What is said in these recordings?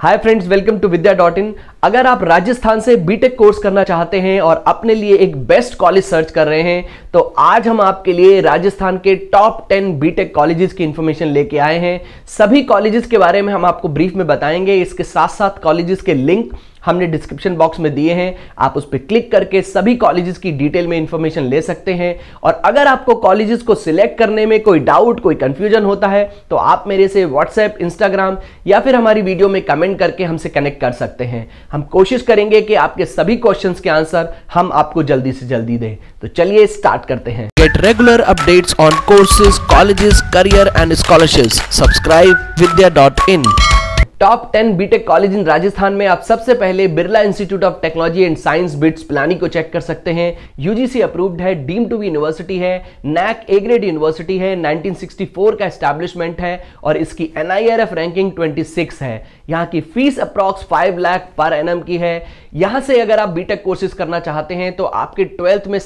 Hi friends, welcome to Vidya.in. अगर आप राजस्थान से बीटेक कोर्स करना चाहते हैं और अपने लिए एक बेस्ट कॉलेज सर्च कर रहे हैं तो आज हम आपके लिए राजस्थान के टॉप टेन बीटेक कॉलेजेस की इंफॉर्मेशन लेके आए हैं सभी कॉलेजेस के बारे में हम आपको ब्रीफ में बताएंगे इसके साथ साथ कॉलेजेस के लिंक हमने डिस्क्रिप्शन बॉक्स में दिए हैं आप उस पर क्लिक करके सभी कॉलेजेस की डिटेल में इंफॉर्मेशन ले सकते हैं और अगर आपको कॉलेजेस को सिलेक्ट करने में कोई डाउट कोई कंफ्यूजन होता है तो आप मेरे से व्हाट्सएप इंस्टाग्राम या फिर हमारी वीडियो में कमेंट करके हमसे कनेक्ट कर सकते हैं हम कोशिश करेंगे कि आपके सभी क्वेश्चंस के आंसर हम आपको जल्दी से जल्दी दें तो चलिए स्टार्ट करते हैं get regular updates on courses colleges career and scholarships subscribe Vidya dot in top ten BTech college in Rajasthan में आप सबसे पहले Birla Institute of Technology and Science BITS Pilani को चेक कर सकते हैं यूजीसी अप्रूव्ड है डीम टू बी यूनिवर्सिटी है नैक ए ग्रेड यूनिवर्सिटी है 1964 का एस्टेब्लिशमेंट है और इसकी एन रैंकिंग ट्वेंटी है यहाँ की fees approx five lakh per annum की है यहां से अगर आप बीटेक कोर्सेज करना चाहते हैं तो आपके ट्वेल्थ में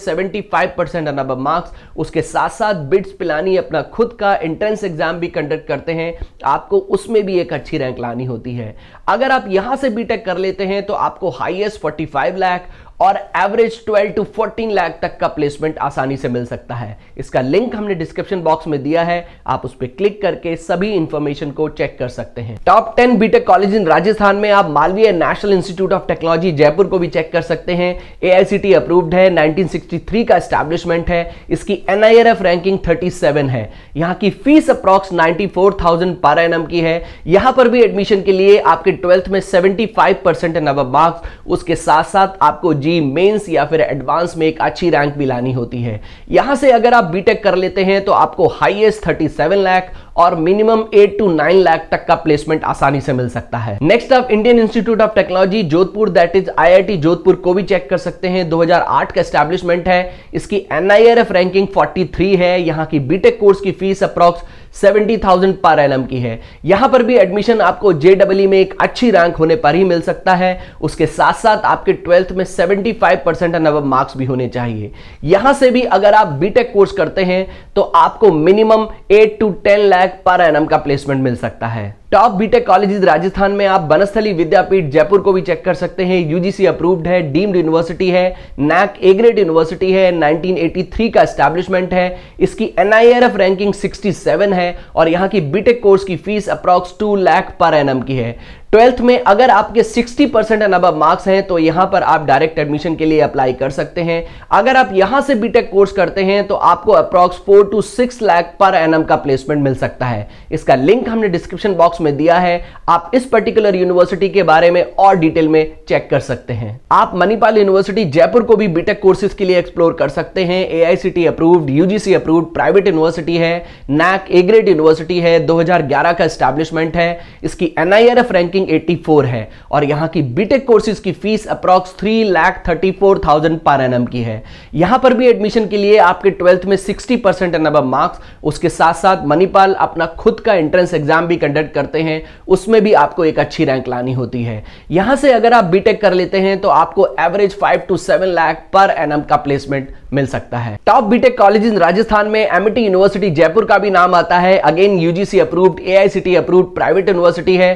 फाइव परसेंट अनब मार्क्स उसके साथ साथ बिट्स पिलानी अपना खुद का एंट्रेंस एग्जाम भी कंडक्ट करते हैं आपको उसमें भी एक अच्छी रैंक लानी करनी होती है अगर आप यहां से बीटेक कर लेते हैं तो आपको हाईएस्ट 45 लाख और एवरेज 12 टू 14 लाख तक का प्लेसमेंट आसानी से मिल सकता है इसका लिंक हमने डिस्क्रिप्शन बॉक्स में दिया है आप उस पर क्लिक करके सभी इंफॉर्मेशन को चेक कर सकते हैं top ten BTech college in Rajasthan में आप Malaviya National Institute of Technology Jaipur को भी चेक कर सकते हैं ए अप्रूव्ड है नाइनटीन का स्टैब्लिशमेंट है इसकी एन रैंकिंग थर्टी है यहाँ की fees approx ninety per annum की है यहां पर भी एडमिशन के लिए आपके ट्वेल्थ में 75 परसेंट मार्क्स उसके साथ साथ आपको जी जी मेंस या फिर एडवांस में एक अच्छी रैंक भी लानी होती है यहां से अगर आप बीटेक कर लेते हैं तो आपको हाईएस्ट सेवन लाख और minimum eight to nine lakh तक का प्लेसमेंट आसानी से मिल सकता है नेक्स्ट आप Indian Institute of Technology Jodhpur that is I Jodhpur को भी चेक कर सकते हैं 2008 का स्टैब्लिशमेंट है इसकी एनआईआरएफ रैंकिंग 43 है यहाँ की बीटेक कोर्स की फीस अप्रॉक्स 70,000 पर एलम की है यहां पर भी एडमिशन आपको जेडब्ल्यू e e में एक अच्छी रैंक होने पर ही मिल सकता है उसके साथ साथ आपके ट्वेल्थ में 75 परसेंट मार्क्स भी होने चाहिए यहां से भी अगर आप बीटेक कोर्स करते हैं तो आपको minimum 8 to 10 lakh lakh per annum का प्लेसमेंट मिल सकता है टॉप बीटेक कॉलेजेस राजस्थान में आप बनस्थली विद्यापीठ जयपुर को भी चेक कर सकते हैं यूजीसी अप्रूव्ड है डीम्ड यूनिवर्सिटी है नैक ए यूनिवर्सिटी है 1983 का एस्टेब्लिशमेंट है इसकी एन रैंकिंग 67 है और यहाँ की बीटेक कोर्स की fees approx two lakh per annum की है ट्वेल्थ में अगर आपके 60 परसेंट एंड अब मार्क्स हैं तो यहां पर आप डायरेक्ट एडमिशन के लिए अप्लाई कर सकते हैं अगर आप यहां से बीटेक कोर्स करते हैं तो आपको approx four to six lakh per annum का प्लेसमेंट मिल सकता है इसका लिंक हमने डिस्क्रिप्शन बॉक्स में दिया है आप इस पर्टिकुलर यूनिवर्सिटी के बारे में और डिटेल में चेक कर सकते हैं आप मणिपाल यूनिवर्सिटी जयपुर को भी बीटेक कोर्सेज के लिए एक्सप्लोर कर सकते हैं A approved UGC approved private university है नैक ए ग्रेड यूनिवर्सिटी है दो का स्टैब्लिशमेंट है इसकी एनआईआरएफ रैंकिंग रैंकिंग 84 है और यहां की बीटेक कोर्सेज की fees approx three lakh thirty four thousand per annum की है यहां पर भी एडमिशन के लिए आपके ट्वेल्थ में 60 परसेंट एंड मार्क्स उसके साथ साथ मणिपाल अपना खुद का एंट्रेंस एग्जाम भी कंडक्ट करते हैं उसमें भी आपको एक अच्छी रैंक लानी होती है यहां से अगर आप बीटेक कर लेते हैं तो आपको average five to seven lakh per annum का प्लेसमेंट मिल सकता है top BTech college in Rajasthan में एमिटी यूनिवर्सिटी जयपुर का भी नाम आता है again UGC approved AICTE approved private university है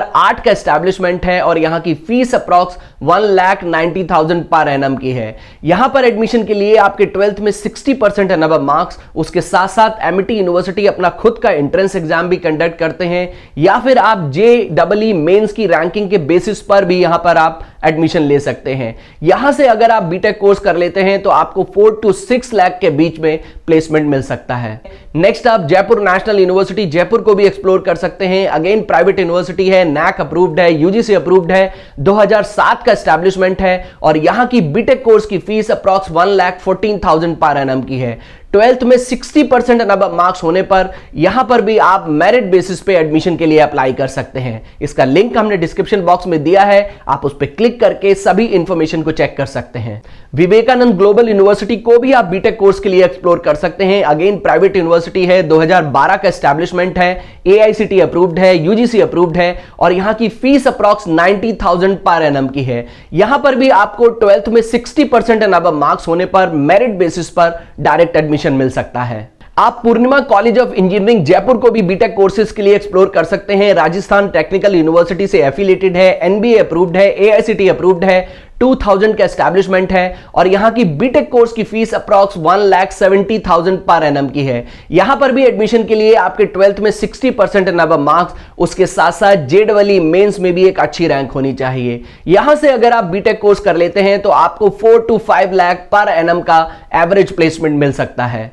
2008 का एस्टेब्लिशमेंट है और यहां की fees approx one lakh ninety thousand per annum की है यहां पर एडमिशन के लिए आपके ट्वेल्थ में सिक्सटी परसेंट एन मार्क्स उसके साथ साथ एम यूनिवर्सिटी अपना खुद का एंट्रेंस एग्जाम भी कंडक्ट करते हैं या फिर आप जे डबल मेन्स की रैंकिंग के बेसिस पर भी यहां पर आप एडमिशन ले सकते हैं यहां से अगर आप बीटेक कोर्स कर लेते हैं तो आपको फोर टू सिक्स लाख के बीच में प्लेसमेंट मिल सकता है नेक्स्ट आप जयपुर नेशनल यूनिवर्सिटी जयपुर को भी एक्सप्लोर कर सकते हैं अगेन प्राइवेट यूनिवर्सिटी है नैक अप्रूव्ड है यूजीसी अप्रूव्ड है 2007 का स्टैब्लिशमेंट है और यहां की बीटेक कोर्स की fees approx one lakh fourteen thousand per annum की है ट्वेल्थ में 60 परसेंट मार्क्स होने पर यहां पर भी आप मेरिट बेसिस पे एडमिशन के लिए अप्लाई कर सकते हैं इसका लिंक हमने डिस्क्रिप्शन बॉक्स में दिया है आप उस पर क्लिक करके सभी इंफॉर्मेशन को चेक कर सकते हैं विवेकानंद ग्लोबल यूनिवर्सिटी को भी आप बीटेक कोर्स के लिए एक्सप्लोर कर सकते हैं अगेन प्राइवेट यूनिवर्सिटी है 2012 का एस्टेब्लिशमेंट है ए अप्रूव्ड है यूजीसी अप्रूव्ड है और यहाँ की fees approx ninety thousand per annum की है यहां पर भी आपको ट्वेल्थ में सिक्सटी परसेंट मार्क्स होने पर मेरिट बेसिस पर डायरेक्ट एडमिशन परमिशन मिल सकता है आप Purnima College of Engineering Jaipur को भी बीटेक कोर्सेज के लिए एक्सप्लोर कर सकते हैं राजस्थान टेक्निकल यूनिवर्सिटी से एफिलेटेड है एनबीए अप्रूव्ड है एआईसीटी अप्रूव्ड है 2000 का एस्टेब्लिशमेंट है और यहाँ की बीटेक कोर्स की fees approx one lakh seventy thousand per annum की है यहां पर भी एडमिशन के लिए आपके ट्वेल्थ में 60 परसेंट एंड मार्क्स उसके साथ साथ जेडवली मेन्स में भी एक अच्छी रैंक होनी चाहिए यहां से अगर आप बीटेक कोर्स कर लेते हैं तो आपको फोर टू फाइव लैख पर एन का एवरेज प्लेसमेंट मिल सकता है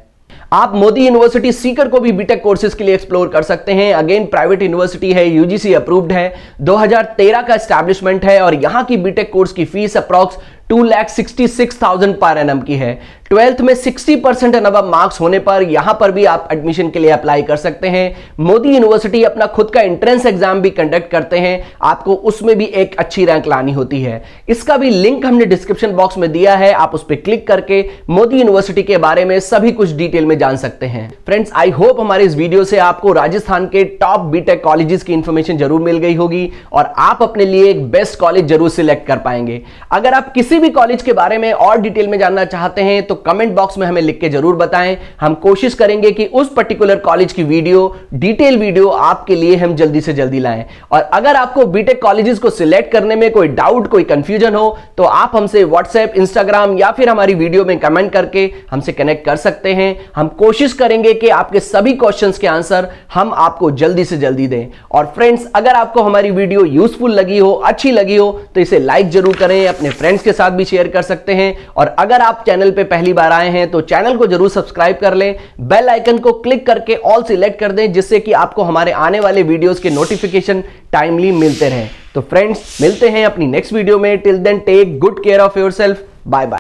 आप मोदी यूनिवर्सिटी सीकर को भी बीटेक कोर्सेज के लिए एक्सप्लोर कर सकते हैं अगेन प्राइवेट यूनिवर्सिटी है यूजीसी अप्रूव्ड है 2013 का एस्टैब्लिशमेंट है और यहां की बीटेक कोर्स की fees approx two lakh sixty six thousand per annum की है ट्वेल्थ में 60 परसेंट एंड मार्क्स होने पर यहां पर भी आप एडमिशन के लिए अप्लाई कर सकते हैं मोदी यूनिवर्सिटी अपना खुद का एंट्रेंस एग्जाम भी कंडक्ट करते हैं आपको उसमें भी एक अच्छी रैंक लानी होती है इसका भी लिंक हमने डिस्क्रिप्शन बॉक्स में दिया है आप उस पर क्लिक करके मोदी यूनिवर्सिटी के बारे में सभी कुछ डिटेल में जान सकते हैं फ्रेंड्स आई होप हमारे इस वीडियो से आपको राजस्थान के टॉप बीटेक कॉलेजेस की इंफॉर्मेशन जरूर मिल गई होगी और आप अपने लिए एक बेस्ट कॉलेज जरूर सिलेक्ट कर पाएंगे अगर आप किसी भी कॉलेज के बारे में और डिटेल में जानना चाहते हैं तो कमेंट तो बॉक्स में हमें लिख के जरूर बताएं हम कोशिश करेंगे कि उस पर्टिकुलर कॉलेज की वीडियो डिटेल वीडियो आपके लिए हम जल्दी से जल्दी लाएं और अगर आपको बीटेक कॉलेजेस को सिलेक्ट करने में कोई डाउट कोई कंफ्यूजन हो तो आप हमसे व्हाट्सएप इंस्टाग्राम या फिर हमारी वीडियो में कमेंट करके हमसे कनेक्ट कर सकते हैं हम कोशिश करेंगे कि आपके सभी क्वेश्चन के आंसर हम आपको जल्दी से जल्दी दें और फ्रेंड्स अगर आपको हमारी वीडियो यूजफुल लगी हो अच्छी लगी हो तो इसे लाइक जरूर करें अपने फ्रेंड्स के साथ भी शेयर कर सकते हैं और अगर आप चैनल पर पहले पहली बार आए हैं तो चैनल को जरूर सब्सक्राइब कर लें बेल आइकन को क्लिक करके ऑल सिलेक्ट कर दें जिससे कि आपको हमारे आने वाले वीडियोस के नोटिफिकेशन टाइमली मिलते रहे तो फ्रेंड्स मिलते हैं अपनी नेक्स्ट वीडियो में till then take good care of yourself bye bye